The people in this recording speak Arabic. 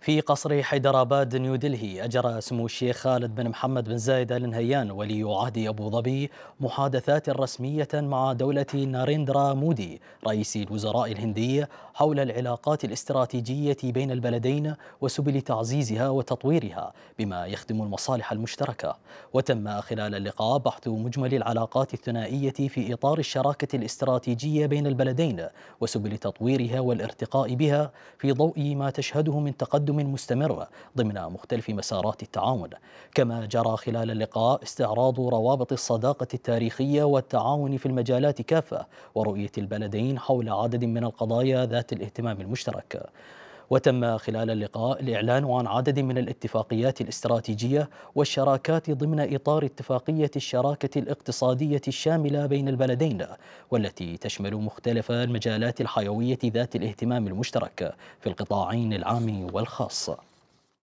في قصر حيدراباد نيودلهي أجرى سمو الشيخ خالد بن محمد بن زايد آل نهيان ولي عهد أبو ظبي محادثات رسمية مع دولة ناريندرا مودي رئيس الوزراء الهندية حول العلاقات الاستراتيجية بين البلدين وسبل تعزيزها وتطويرها بما يخدم المصالح المشتركة وتم خلال اللقاء بحث مجمل العلاقات الثنائية في إطار الشراكة الاستراتيجية بين البلدين وسبل تطويرها والارتقاء بها في ضوء ما تشهده من تقدم تقدم مستمر ضمن مختلف مسارات التعاون كما جرى خلال اللقاء استعراض روابط الصداقة التاريخية والتعاون في المجالات كافة ورؤية البلدين حول عدد من القضايا ذات الاهتمام المشترك وتم خلال اللقاء الإعلان عن عدد من الاتفاقيات الاستراتيجية والشراكات ضمن إطار اتفاقية الشراكة الاقتصادية الشاملة بين البلدين والتي تشمل مختلف المجالات الحيوية ذات الاهتمام المشترك في القطاعين العام والخاص